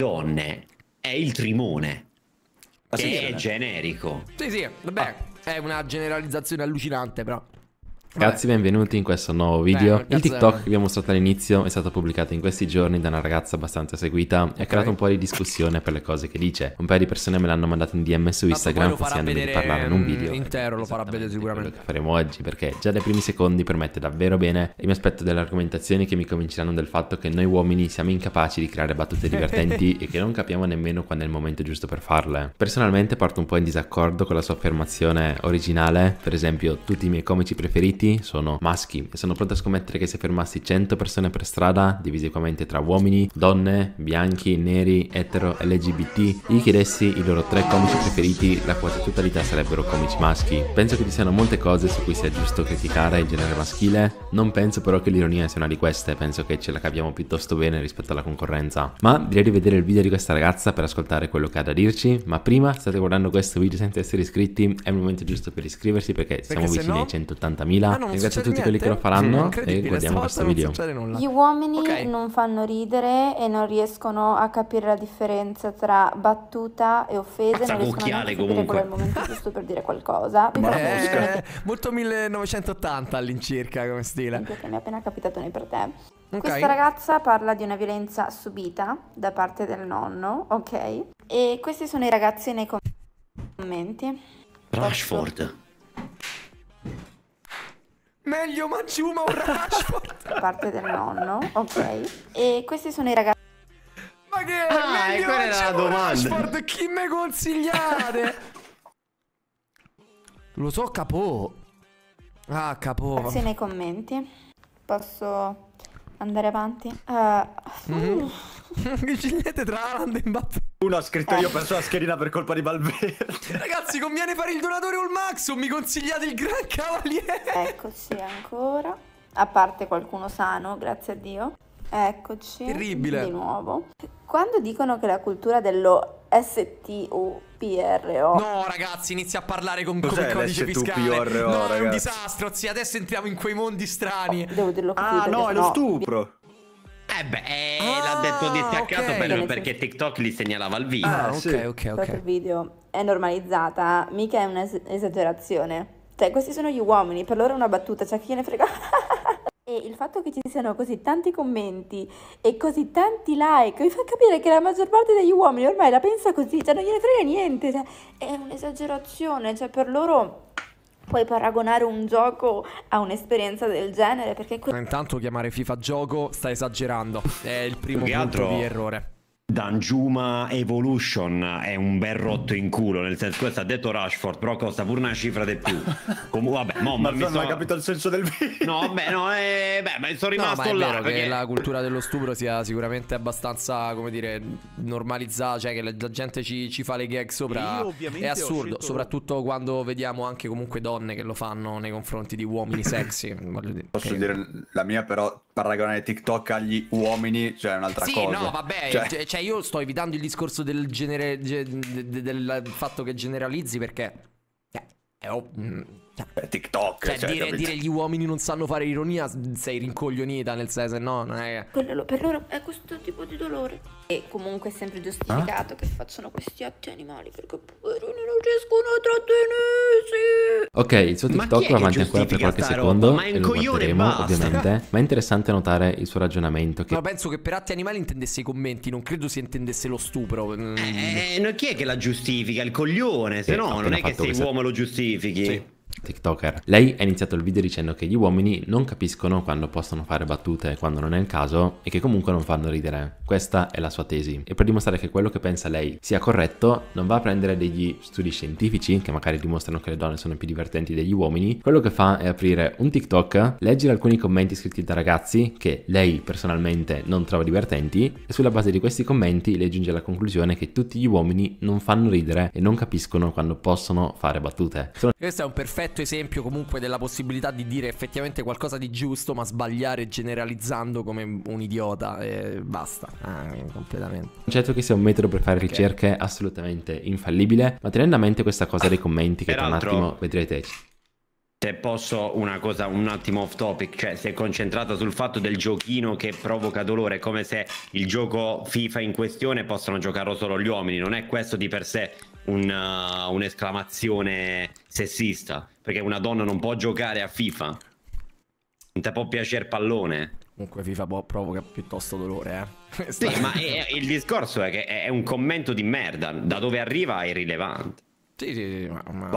donne è il trimone. Ah, che sì, è, è generico. Sì, sì, vabbè, ah. è una generalizzazione allucinante, però. Ragazzi, benvenuti in questo nuovo video. Beh, il TikTok che vi ho mostrato all'inizio è stato pubblicato in questi giorni da una ragazza abbastanza seguita e ha creato un po' di discussione per le cose che dice. Un paio di persone me l'hanno mandato in DM su Instagram consigliandomi vedere... di parlare in un video. Mm, intero lo farà vedere sicuramente. Quello che faremo oggi perché già dai primi secondi permette davvero bene e mi aspetto delle argomentazioni che mi convinceranno del fatto che noi uomini siamo incapaci di creare battute divertenti e che non capiamo nemmeno quando è il momento giusto per farle. Personalmente parto un po' in disaccordo con la sua affermazione originale, per esempio tutti i miei comici preferiti utenti sono maschi e sono pronto a scommettere che se fermassi 100 persone per strada, divisi equamente tra uomini, donne, bianchi, neri, etero, LGBT, gli chiedessi i loro tre comici preferiti, la quasi totalità sarebbero comici maschi. Penso che ci siano molte cose su cui sia giusto criticare il genere maschile, non penso però che l'ironia sia una di queste, penso che ce la capiamo piuttosto bene rispetto alla concorrenza. Ma direi di vedere il video di questa ragazza per ascoltare quello che ha da dirci, ma prima state guardando questo video senza essere iscritti, è il momento giusto per iscriversi perché, perché siamo vicini no... ai 180.000 guida. Ah, no, Ringrazio tutti niente. quelli che lo faranno mm, eh, e guardiamo questo video. Gli uomini okay. non fanno ridere e non riescono a capire la differenza tra battuta e offese. Pazza non riescono a capire qual è il momento giusto per dire qualcosa. Eh, molto 1980 all'incirca come stile. Che mi è appena capitato nei per te. Okay. Questa ragazza parla di una violenza subita da parte del nonno, ok? E questi sono i ragazzi nei commenti. Rashford. Meglio Manciuma Uma o Rashford. Da parte del nonno, ok. E questi sono i ragazzi. Ma che è Ah, e meglio quella era la mangi Uma o domanda. Rashford? Chi me consigliate? Lo so, capo. Ah, capo. nei commenti. Posso andare avanti. Eh, mm-hmm. Uh. Mm. Gigliette tra Alan e Mbappé. Uno ha scritto eh. io ho perso la schedina per colpa di Valverde. Ragazzi, conviene fare il donatore o il O Mi consigliate il gran cavaliere. Eccoci ancora. A parte qualcuno sano, grazie a Dio. Eccoci. Terribile. Di nuovo. Quando dicono che la cultura dello S-T-U-P-R-O. No, ragazzi, inizia a parlare con, con il codice fiscale. No, ragazzi. è un disastro, zia. Adesso entriamo in quei mondi strani. Oh, devo dirlo ah, così. Ah, no, è lo stupro. Eh beh, ah, l'ha detto distaccato ah, okay. per, perché TikTok li segnalava il video. Ah, ah ok, ok, ok. Il video è normalizzata, mica è un'esagerazione. Cioè, questi sono gli uomini, per loro è una battuta, cioè chi ne frega. E il fatto che ci siano così tanti commenti e così tanti like mi fa capire che la maggior parte degli uomini ormai la pensa così, cioè non gliene frega niente, cioè, è un'esagerazione, cioè per loro puoi paragonare un gioco a un'esperienza del genere perché... Intanto chiamare FIFA gioco sta esagerando, è il primo punto altro... di errore. Danjuma Evolution è un bel rotto in culo, nel senso questo ha detto Rashford, però costa pure una cifra di più. Comun- vabbè, mo, ma, ma non so... hai capito il senso del video. No, vabbè, no, eh, beh, sono rimasto no, ma è là. Vero perché... che la cultura dello stupro sia sicuramente abbastanza, come dire, normalizzata, cioè che la, gente ci, ci, fa le gag sopra. È assurdo, scelto... soprattutto quando vediamo anche comunque donne che lo fanno nei confronti di uomini sexy. dire. Posso che... dire la mia però, paragonare TikTok agli uomini, cioè è un'altra sì, cosa. Sì, no, vabbè, cioè... cioè io sto evitando il discorso del, genere, del fatto che generalizzi perché... Eh, è, oh, Beh, cioè, TikTok. Cioè, cioè dire, dire, gli uomini non sanno fare ironia, sei rincoglionita nel senso, no, non è Quello per loro è questo tipo di dolore. E comunque è sempre giustificato ah? che facciano questi atti animali perché poverini non riescono a trattenersi. Ok, il suo TikTok va avanti ancora per qualche secondo ma è un e ovviamente, ma è interessante notare il suo ragionamento che... Ma penso che per atti animali intendesse i commenti, non credo si intendesse lo stupro. Eh, mm. eh chi è che la giustifica? Il coglione, se no non è che se uomo lo giustifichi. Sì. TikToker. Lei ha iniziato il video dicendo che gli uomini non capiscono quando possono fare battute quando non è il caso e che comunque non fanno ridere. Questa è la sua tesi. E per dimostrare che quello che pensa lei sia corretto, non va a prendere degli studi scientifici che magari dimostrano che le donne sono più divertenti degli uomini. Quello che fa è aprire un TikTok, leggere alcuni commenti scritti da ragazzi che lei personalmente non trova divertenti e sulla base di questi commenti lei giunge alla conclusione che tutti gli uomini non fanno ridere e non capiscono quando possono fare battute. Sono... Questo è un perfetto perfetto esempio comunque della possibilità di dire effettivamente qualcosa di giusto ma sbagliare generalizzando come un idiota e basta, ah, completamente. certo che sia un metodo per fare okay. ricerche assolutamente infallibile, ma tenendo a mente questa cosa dei commenti che Peraltro... tra un attimo vedrete se posso una cosa un attimo off topic, cioè si è concentrata sul fatto del giochino che provoca dolore, come se il gioco FIFA in questione possano giocarlo solo gli uomini, non è questo di per sé una, uh, un'esclamazione sessista, perché una donna non può giocare a FIFA, non ti può piacere pallone. Comunque FIFA boh, provoca piuttosto dolore, eh. sì, ma è, è, il discorso è che è un commento di merda, da dove arriva è irrilevante. Sì, sì, sì, ma, ma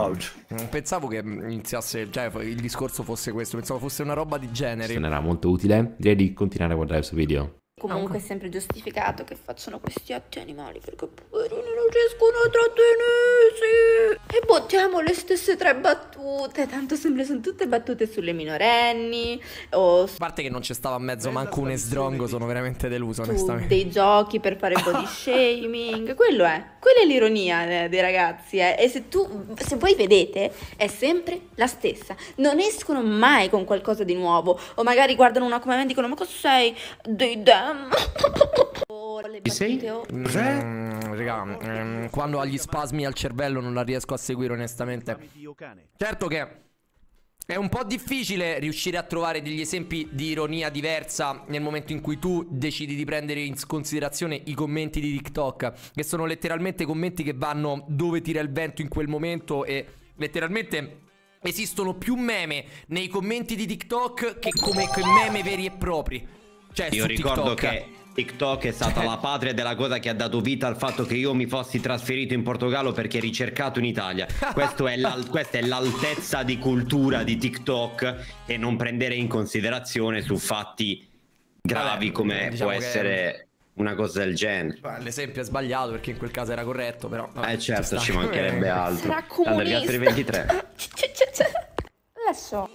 non pensavo che iniziasse, cioè il discorso fosse questo, pensavo fosse una roba di genere. Se era molto utile, direi di continuare a guardare questo video. Comunque è sempre giustificato che facciano questi atti animali perché poverino riescono a trattenersi. E buttiamo le stesse tre battute, tanto sempre sono tutte battute sulle minorenni. O... A parte che non ci stava a mezzo manco un esdrongo, sono veramente deluso, onestamente. Dei giochi per fare body shaming, quello è. Quella è l'ironia eh, dei ragazzi, eh. E se tu, se voi vedete, è sempre la stessa. Non escono mai con qualcosa di nuovo. O magari guardano una come me e dicono, ma cosa sei? Dei dem. vuole Ci sei? Oh. Cos'è? Mm, raga, mm, quando ha gli spasmi al cervello non la riesco a seguire onestamente. Certo che è un po' difficile riuscire a trovare degli esempi di ironia diversa nel momento in cui tu decidi di prendere in considerazione i commenti di TikTok, che sono letteralmente commenti che vanno dove tira il vento in quel momento e letteralmente... Esistono più meme nei commenti di TikTok che come meme veri e propri. Cioè, io ricordo TikTok. che TikTok è stata eh. la patria della cosa che ha dato vita al fatto che io mi fossi trasferito in Portogallo perché ricercato in Italia. È questa è l'altezza di cultura di TikTok e non prendere in considerazione su fatti gravi Vabbè, come eh, diciamo può essere una cosa del genere. L'esempio è sbagliato perché in quel caso era corretto, però... Vabbè, eh certo, ci, ci mancherebbe altro. Sarà comunista. Tanto gli altri 23. Adesso,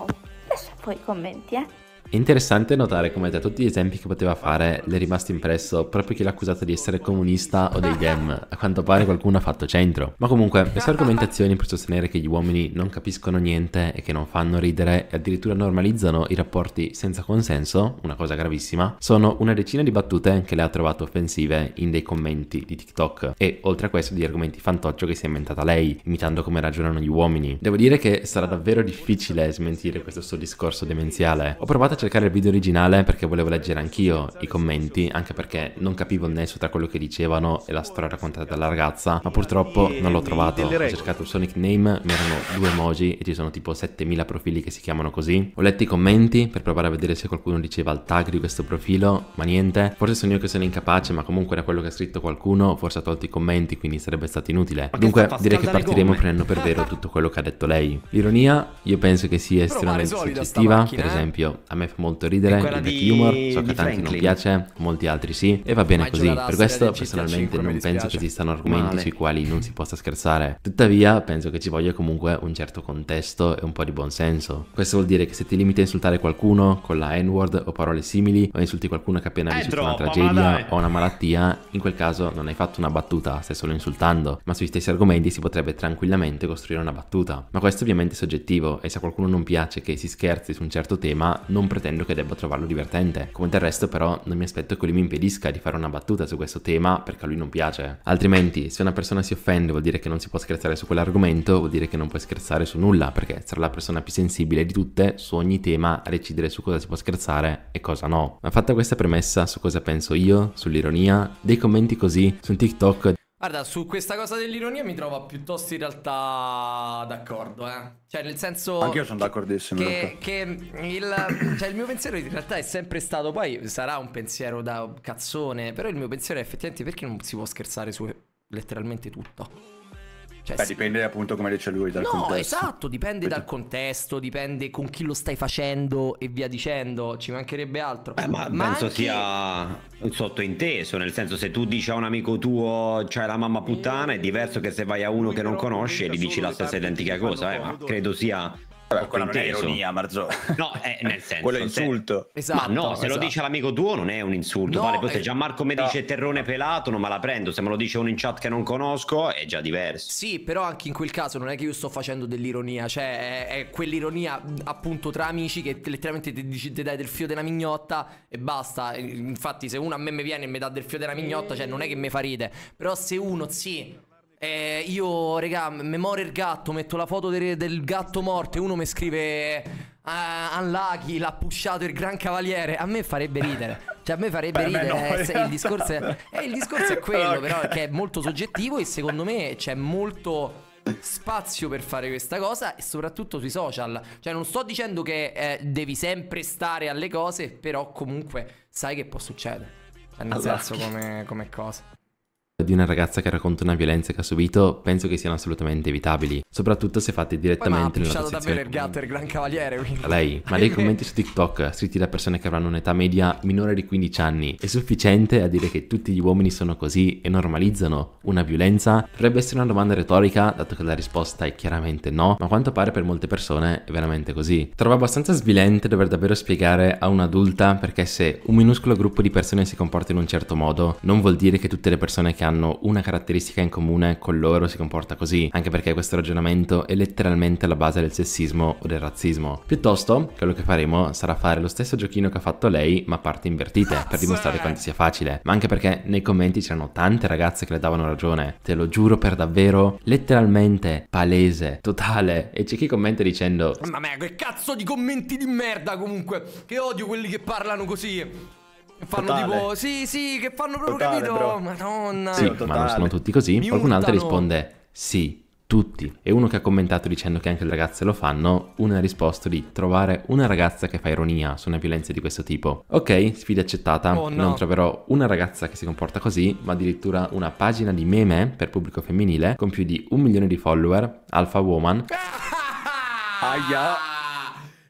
adesso poi commenti, eh. È interessante notare come tra tutti gli esempi che poteva fare le è rimasto impresso proprio chi l'ha accusata di essere comunista o dei dem. A quanto pare qualcuno ha fatto centro. Ma comunque, le sue argomentazioni per sostenere che gli uomini non capiscono niente e che non fanno ridere e addirittura normalizzano i rapporti senza consenso, una cosa gravissima, sono una decina di battute che le ha trovate offensive in dei commenti di TikTok e oltre a questo di argomenti fantoccio che si è inventata lei, imitando come ragionano gli uomini. Devo dire che sarà davvero difficile smentire questo suo discorso demenziale. Ho provato a a cercare il video originale perché volevo leggere anch'io i commenti, anche perché non capivo il nesso tra quello che dicevano e la storia raccontata dalla ragazza, ma purtroppo non l'ho trovato. Ho cercato il Sonic Name, mi erano due emoji e ci sono tipo 7000 profili che si chiamano così. Ho letto i commenti per provare a vedere se qualcuno diceva il tag di questo profilo, ma niente. Forse sono io che sono incapace, ma comunque da quello che ha scritto qualcuno, forse ha tolto i commenti, quindi sarebbe stato inutile. Dunque direi che partiremo prendendo per vero tutto quello che ha detto lei. L'ironia, io penso che sia estremamente suggestiva, per eh. esempio a me me fa molto ridere, il di... humor, so che a tanti non piace, molti altri sì, e va bene Ma così. Per questo personalmente non penso che esistano argomenti Male. sui quali non si possa scherzare. Tuttavia penso che ci voglia comunque un certo contesto e un po' di buonsenso. Questo vuol dire che se ti limiti a insultare qualcuno con la N-word o parole simili o insulti qualcuno che ha appena eh, vissuto una tragedia o una malattia, in quel caso non hai fatto una battuta, stai solo insultando, ma sui stessi argomenti si potrebbe tranquillamente costruire una battuta. Ma questo ovviamente è soggettivo e se a qualcuno non piace che si scherzi su un certo tema, non pretendo che debba trovarlo divertente. Come del resto però non mi aspetto che lui mi impedisca di fare una battuta su questo tema perché a lui non piace. Altrimenti se una persona si offende vuol dire che non si può scherzare su quell'argomento, vuol dire che non puoi scherzare su nulla perché sarà la persona più sensibile di tutte su ogni tema a decidere su cosa si può scherzare e cosa no. Ma fatta questa premessa su cosa penso io, sull'ironia, dei commenti così su TikTok Guarda, su questa cosa dell'ironia mi trovo piuttosto in realtà d'accordo, eh. Cioè, nel senso... Anch'io sono d'accordissimo. Che, che il, cioè, il, mio pensiero in realtà è sempre stato, poi sarà un pensiero da cazzone, però il mio pensiero è effettivamente perché non si può scherzare su letteralmente tutto. Cioè, Beh, se... dipende appunto come dice lui dal no, contesto. No, esatto, dipende Vedi. dal contesto, dipende con chi lo stai facendo e via dicendo, ci mancherebbe altro. Beh, ma, ma, penso anche... sia sottointeso, nel senso se tu dici a un amico tuo c'hai cioè la mamma puttana è diverso che se vai a uno che non conosci e gli dici la stessa identica cosa, eh, ma credo sia Vabbè, quella non è ironia, Marzo. No, è eh, nel senso. Quello è insulto. Se... Esatto, ma no, se esatto. lo dice l'amico tuo non è un insulto. No, vale, poi se eh, Gianmarco mi no. dice terrone pelato, non me la prendo. Se me lo dice uno in chat che non conosco, è già diverso. Sì, però anche in quel caso non è che io sto facendo dell'ironia. Cioè, è, è quell'ironia appunto tra amici che letteralmente ti, dici, ti dai del fio della mignotta e basta. Infatti, se uno a me mi viene e mi dà del fio della mignotta, cioè non è che mi fa ride. Però se uno, sì eh, io, regà, memoria il gatto, metto la foto del, del gatto morto e uno mi scrive uh, Unlucky, l'ha pushato il gran cavaliere. A me farebbe ridere. Cioè, a me farebbe Beh, ridere. Me no, eh, il, discorso è, esatto. eh, il, discorso è, quello, però, che è molto soggettivo e secondo me c'è molto spazio per fare questa cosa e soprattutto sui social. Cioè, non sto dicendo che eh, devi sempre stare alle cose, però comunque sai che può succedere. Cioè, nel senso come, come cosa di una ragazza che racconta una violenza che ha subito penso che siano assolutamente evitabili, soprattutto se fatte direttamente nella sezione. Ma davvero gran cavaliere, quindi. lei, ma dei commenti su TikTok scritti da persone che avranno un'età media minore di 15 anni è sufficiente a dire che tutti gli uomini sono così e normalizzano una violenza? Dovrebbe essere una domanda retorica, dato che la risposta è chiaramente no, ma a quanto pare per molte persone è veramente così. Trovo abbastanza svilente dover davvero spiegare a un'adulta perché se un minuscolo gruppo di persone si comporta in un certo modo, non vuol dire che tutte le persone che hanno una caratteristica in comune con loro si comporta così, anche perché questo ragionamento è letteralmente la base del sessismo o del razzismo. Piuttosto, quello che faremo sarà fare lo stesso giochino che ha fatto lei, ma a parti invertite, per dimostrare quanto sia facile, ma anche perché nei commenti c'erano tante ragazze che le davano ragione, te lo giuro per davvero, letteralmente palese, totale, e c'è chi commenta dicendo... Mamma mia, che cazzo di commenti di merda comunque, che odio quelli che parlano così fanno totale. tipo, sì, sì, che fanno proprio totale, capito. Bro. Madonna. Sì, ma non sono tutti così. Mi Qualcun altro risponde, sì, tutti. E uno che ha commentato dicendo che anche le ragazze lo fanno, uno ha risposto di trovare una ragazza che fa ironia su una violenza di questo tipo. Ok, sfida accettata, oh no. non troverò una ragazza che si comporta così, ma addirittura una pagina di meme per pubblico femminile con più di un milione di follower, alfa woman. Aia.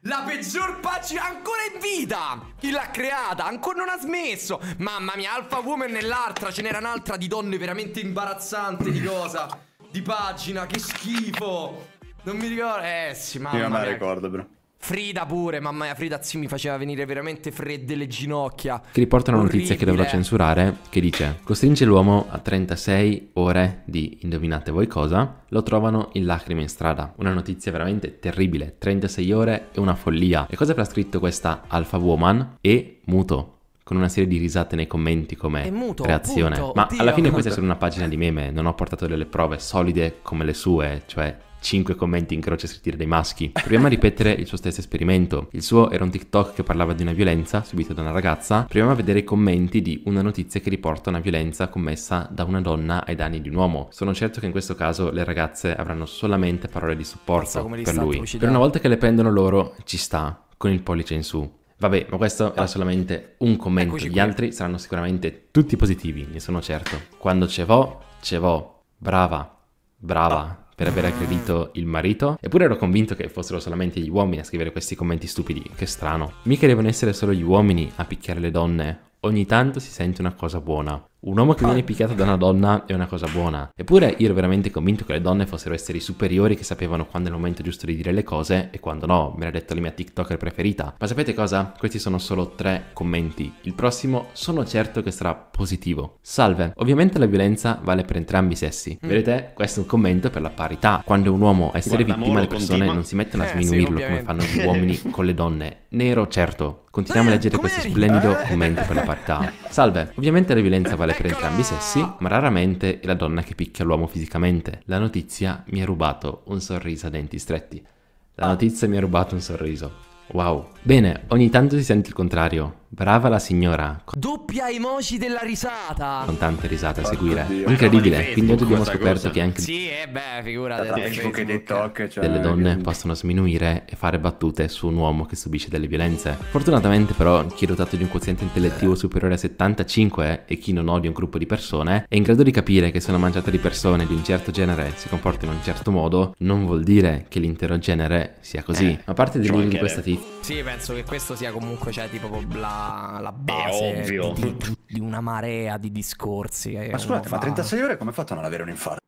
La peggior pagina ancora in vita Chi l'ha creata? Ancora non ha smesso Mamma mia, Alpha Woman nell'altra Ce n'era un'altra di donne veramente imbarazzante Di cosa? Di pagina, che schifo Non mi ricordo Eh sì, mamma Io non me la ricordo, bro Frida pure, mamma mia, Frida zio mi faceva venire veramente fredde le ginocchia. Che riporta una notizia che dovrò censurare, che dice Costringe l'uomo a 36 ore di, indovinate voi cosa, lo trovano in lacrime in strada. Una notizia veramente terribile, 36 ore è una follia. E cosa avrà scritto questa Alpha woman? E muto con una serie di risate nei commenti come è muto, reazione. Punto, Ma oddio. alla fine questa è solo una pagina di meme, non ho portato delle prove solide come le sue, cioè 5 commenti in croce scritti dai maschi. Proviamo a ripetere il suo stesso esperimento. Il suo era un TikTok che parlava di una violenza subita da una ragazza. Proviamo a vedere i commenti di una notizia che riporta una violenza commessa da una donna ai danni di un uomo. Sono certo che in questo caso le ragazze avranno solamente parole di supporto per lui. Per una volta che le prendono loro, ci sta, con il pollice in su. Vabbè, ma questo era solamente un commento, Eccoci gli qui. altri saranno sicuramente tutti positivi, ne sono certo. Quando ce vo, ce vo, brava, brava per aver aggredito il marito, eppure ero convinto che fossero solamente gli uomini a scrivere questi commenti stupidi, che strano. Mica devono essere solo gli uomini a picchiare le donne, ogni tanto si sente una cosa buona. Un uomo che viene ah. picchiato da una donna è una cosa buona. Eppure io ero veramente convinto che le donne fossero esseri superiori che sapevano quando è il momento giusto di dire le cose e quando no, me l'ha detto la mia TikToker preferita. Ma sapete cosa? Questi sono solo tre commenti. Il prossimo sono certo che sarà positivo. Salve, ovviamente la violenza vale per entrambi i sessi. Mm. Vedete? Questo è un commento per la parità. Quando un uomo è essere Guarda, vittima, le persone continua. non si mettono a sminuirlo eh, sì, come fanno gli uomini con le donne. Nero, certo. Continuiamo a leggere eh, questo splendido commento per la parità. Salve, ovviamente la violenza vale vale per entrambi i sessi, ma raramente è la donna che picchia l'uomo fisicamente. La notizia mi ha rubato un sorriso a denti stretti. La notizia mi ha rubato un sorriso. Wow. Bene, ogni tanto si sente il contrario. Brava la signora. Doppia emoji della risata. Con tante risate a seguire. Oddio, Incredibile. Quindi oggi abbiamo scoperto cosa. che anche. Sì, eh beh, figurate. Da Facebook, Facebook e TikTok. Cioè... Delle donne possono sminuire e fare battute su un uomo che subisce delle violenze. Fortunatamente, però, chi è dotato di un quoziente intellettivo eh. superiore a 75 e chi non odia un gruppo di persone è in grado di capire che se una mangiata di persone di un certo genere si comporta in un certo modo, non vuol dire che l'intero genere sia così. Eh, Ma a parte di lui di questa tizia. Sì, penso che questo sia comunque, cioè, tipo la, la base di, di, di, una marea di discorsi. Ma scusate, ma 36 ore come ha fatto a non avere un infarto?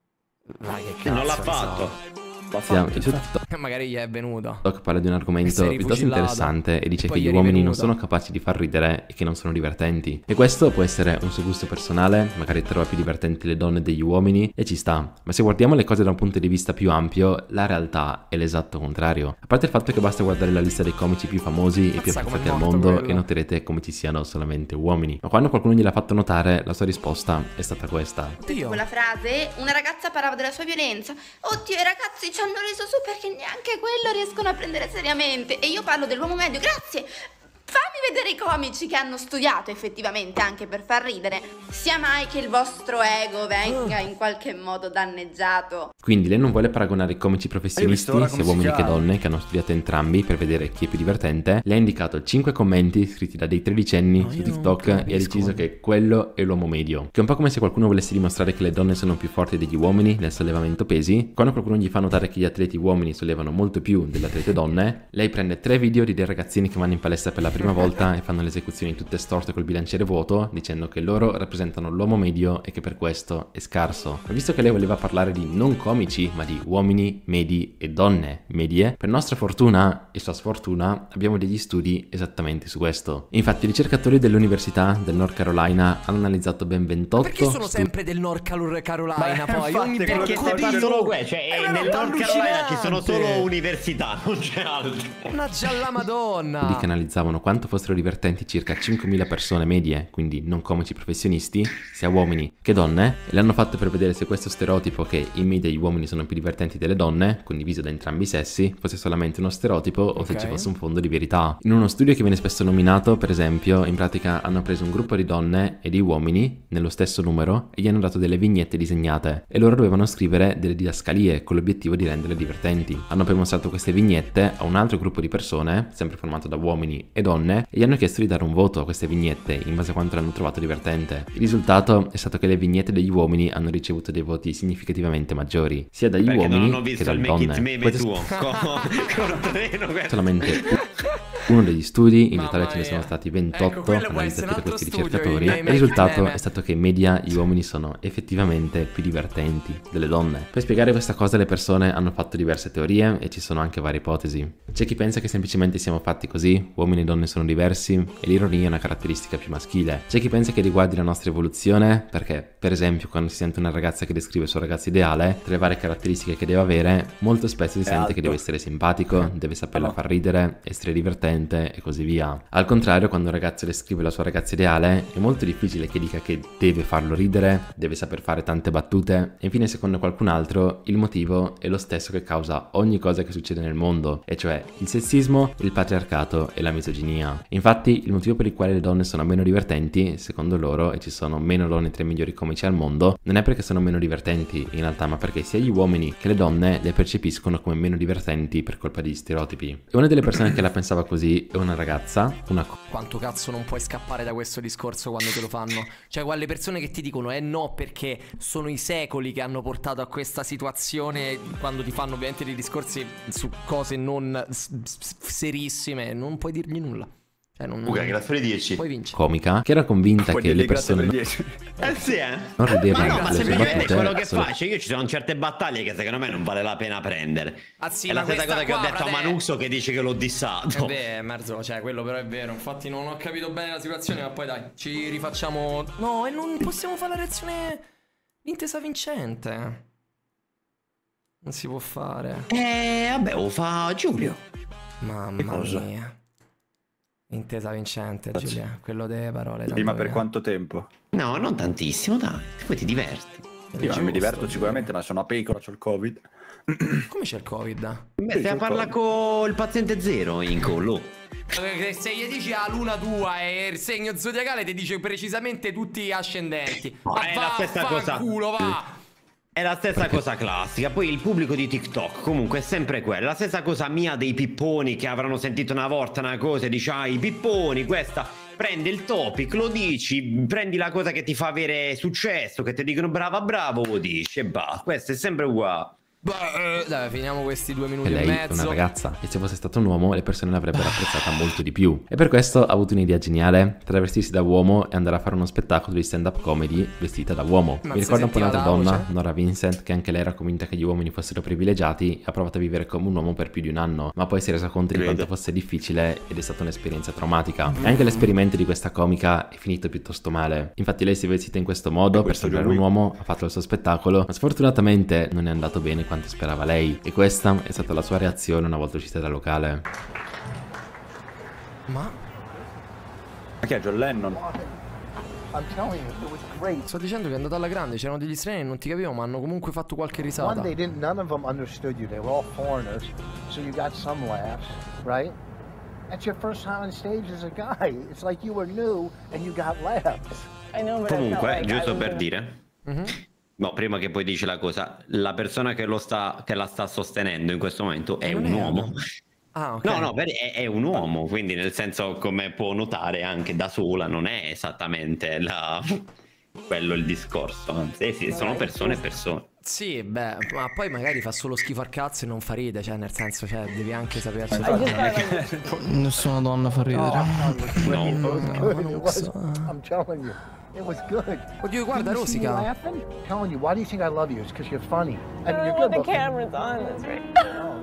Dai, che cazzo, non l'ha fatto. So. Siamo Stiamo, tutto, magari gli è venuto. Doc parla di un argomento piuttosto interessante e dice e che gli uomini non sono capaci di far ridere e che non sono divertenti. E questo può essere un suo gusto personale, magari trova più divertenti le donne degli uomini e ci sta. Ma se guardiamo le cose da un punto di vista più ampio, la realtà è l'esatto contrario. A parte il fatto che basta guardare la lista dei comici più famosi e più apprezzati al mondo quello. e noterete come ci siano solamente uomini. Ma quando qualcuno gliel'ha fatto notare, la sua risposta è stata questa. Oddio. Quella frase, una ragazza parlava della sua violenza. Oddio, i ragazzi ci hanno reso su perché neanche quello riescono a prendere seriamente. E io parlo dell'uomo medio, grazie! vedere i comici che hanno studiato effettivamente anche per far ridere, sia mai che il vostro ego venga in qualche modo danneggiato. Quindi lei non vuole paragonare i comici professionisti, sia uomini che donne, che hanno studiato entrambi per vedere chi è più divertente. Lei ha indicato 5 commenti scritti da dei tredicenni no, su TikTok e ha deciso che quello è l'uomo medio. Che è un po' come se qualcuno volesse dimostrare che le donne sono più forti degli uomini nel sollevamento pesi. Quando qualcuno gli fa notare che gli atleti uomini sollevano molto più delle atlete donne, lei prende tre video di dei ragazzini che vanno in palestra per la prima volta volta e fanno le esecuzioni tutte storte col bilanciere vuoto, dicendo che loro rappresentano l'uomo medio e che per questo è scarso. Ma visto che lei voleva parlare di non comici, ma di uomini, medi e donne medie, per nostra fortuna e sua sfortuna abbiamo degli studi esattamente su questo. Infatti i ricercatori dell'Università del North Carolina hanno analizzato ben 28... Perché sono sempre del North Carolina Beh, poi? Ogni perché c'è solo questo, cioè eh, nel North Carolina ci sono solo università, non c'è altro. Una gialla madonna! Quindi che analizzavano quanto fossero fossero divertenti circa 5.000 persone medie, quindi non comici professionisti, sia uomini che donne, e l'hanno fatto per vedere se questo stereotipo che in media gli uomini sono più divertenti delle donne, condiviso da entrambi i sessi, fosse solamente uno stereotipo o okay. se ci fosse un fondo di verità. In uno studio che viene spesso nominato, per esempio, in pratica hanno preso un gruppo di donne e di uomini nello stesso numero e gli hanno dato delle vignette disegnate e loro dovevano scrivere delle didascalie con l'obiettivo di renderle divertenti. Hanno poi mostrato queste vignette a un altro gruppo di persone, sempre formato da uomini e donne, e gli hanno chiesto di dare un voto a queste vignette in base a quanto l'hanno trovato divertente. Il risultato è stato che le vignette degli uomini hanno ricevuto dei voti significativamente maggiori, sia dagli Perché uomini che dalle donne. non ho visto tuo, Questa... Solamente uno degli studi, in totale ce ne sono stati 28 ecco, analizzati da questi ricercatori, e il risultato è stato che in media gli uomini sono effettivamente più divertenti delle donne. Per spiegare questa cosa le persone hanno fatto diverse teorie e ci sono anche varie ipotesi. C'è chi pensa che semplicemente siamo fatti così, uomini e donne sono diversi, e l'ironia è una caratteristica più maschile. C'è chi pensa che riguardi la nostra evoluzione, perché per esempio quando si sente una ragazza che descrive il suo ragazzo ideale, tra le varie caratteristiche che deve avere, molto spesso si sente che esatto. deve essere simpatico, deve saperla far ridere, essere divertente, divertente e così via. Al contrario, quando un ragazzo descrive la sua ragazza ideale, è molto difficile che dica che deve farlo ridere, deve saper fare tante battute, e infine secondo qualcun altro il motivo è lo stesso che causa ogni cosa che succede nel mondo, e cioè il sessismo, il patriarcato e la misoginia. Infatti il motivo per il quale le donne sono meno divertenti, secondo loro, e ci sono meno donne tra i migliori comici al mondo, non è perché sono meno divertenti in realtà, ma perché sia gli uomini che le donne le percepiscono come meno divertenti per colpa di stereotipi. E una delle persone che la pensava così di una ragazza, una coppia. Quanto cazzo non puoi scappare da questo discorso quando te lo fanno? Cioè, quelle persone che ti dicono eh no, perché sono i secoli che hanno portato a questa situazione quando ti fanno ovviamente dei discorsi su cose non serissime, non puoi dirgli nulla. Cioè non... Uga, grazie alle 10. Poi vince. Comica, che era convinta Quelli che le persone... Non... Eh sì, eh. Non ridevano. Ma no, ma semplicemente quello che solo... faccio. Io ci sono certe battaglie che secondo me non vale la pena prendere. Ah, sì, è la stessa cosa che ho detto frate... a Manuso che dice che l'ho dissato. Beh, Marzo, cioè, quello però è vero. Infatti non ho capito bene la situazione, ma poi dai, ci rifacciamo... No, e non possiamo fare la reazione... Intesa vincente. Non si può fare. Eh, vabbè, lo fa Giulio. Mamma mia. Intesa vincente, Giulia, quello delle parole. Prima per via. quanto tempo? No, non tantissimo, dai. Poi ti diverti. Io giusto, mi diverto sì. sicuramente, ma sono a pecora, ho il covid. Come c'è il covid? Beh, stai parla con il paziente zero in collo. Eh, se gli dici a luna tua e il segno zodiacale ti dice precisamente tutti gli ascendenti. Eh, ma no, va, è la stessa cosa. culo, va. È la stessa Perché... cosa classica. Poi il pubblico di TikTok comunque è sempre quello. La stessa cosa mia dei pipponi che avranno sentito una volta una cosa e dici ah i pipponi, questa prendi il topic, lo dici, prendi la cosa che ti fa avere successo, che ti dicono brava bravo, lo dici e basta. Questo è sempre uguale. Eh, dai, finiamo questi due minuti e, lei, e mezzo. una ragazza, e se fosse stato un uomo le persone l'avrebbero apprezzata molto di più. E per questo ha avuto un'idea geniale, travestirsi da uomo e andare a fare uno spettacolo di stand-up comedy vestita da uomo. Ma Mi ricorda un po' un'altra donna, cioè? Nora Vincent, che anche lei era convinta che gli uomini fossero privilegiati e ha provato a vivere come un uomo per più di un anno, ma poi si è resa conto Crede. di quanto fosse difficile ed è stata un'esperienza traumatica. Mm-hmm. E anche l'esperimento di questa comica è finito piuttosto male. Infatti lei si è vestita in questo modo per salvare un uomo, ha fatto il suo spettacolo, ma sfortunatamente non è andato bene quanto sperava lei e questa è stata la sua reazione una volta uscita dal locale. Ma... Ma chi è John Lennon? Sto dicendo che è andata alla grande, c'erano degli stranieri non ti capivo, ma hanno comunque fatto qualche risata. Comunque, giusto per dire, mm -hmm. No, prima che poi dici la cosa, la persona che, sta, che la sta sostenendo in questo momento è un è uomo. Adam. Ah, okay. No, no, è, è, un uomo, quindi nel senso come può notare anche da sola non è esattamente la... quello il discorso, anzi sì, sono persone e persone. Sì, beh, ma poi magari fa solo schifo al cazzo e non fa ride, cioè nel senso, cioè, devi anche saperci eh, fare. Nessuna donna fa ridere. No, no, no. no. no. no. no. no. no. It was good. Well, you want Rosica. laughing? I'm telling you, why do you think I love you? It's because you're funny. I mean, you're oh, good. The camera's on. That's right. Oh.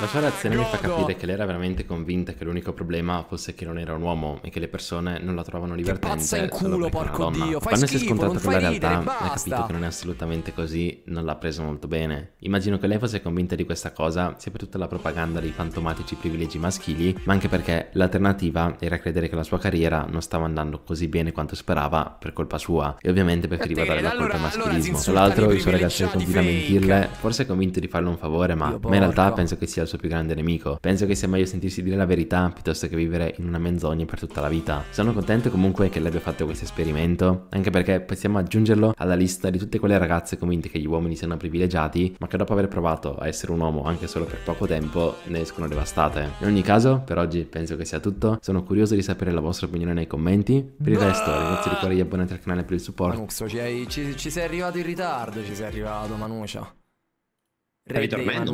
La sua reazione mi fa capire che lei era veramente convinta che l'unico problema fosse che non era un uomo e che le persone non la trovano divertente. Pazza in culo, porco dio, fai Quando schifo, si è scontrata con la realtà, ha capito che non è assolutamente così, non l'ha preso molto bene. Immagino che lei fosse convinta di questa cosa sia per tutta la propaganda dei fantomatici privilegi maschili, ma anche perché l'alternativa era credere che la sua carriera non stava andando così bene quanto sperava per colpa sua e ovviamente preferiva dare la colpa al maschilismo. Tra l'altro il suo ragazzo continua a mentirle, forse convinto di farle un favore, ma ma Dio, in realtà penso che sia il suo più grande nemico. Penso che sia meglio sentirsi dire la verità piuttosto che vivere in una menzogna per tutta la vita. Sono contento comunque che lei abbia fatto questo esperimento, anche perché possiamo aggiungerlo alla lista di tutte quelle ragazze convinte che gli uomini siano privilegiati, ma che dopo aver provato a essere un uomo anche solo per poco tempo ne escono devastate. In ogni caso, per oggi penso che sia tutto. Sono curioso di sapere la vostra opinione nei commenti. Per il resto, ringrazio di cuore gli abbonati al canale per il supporto. Manuxo, ci, cioè, ci, ci sei arrivato in ritardo, ci sei arrivato, Manuccia. Rey tormento,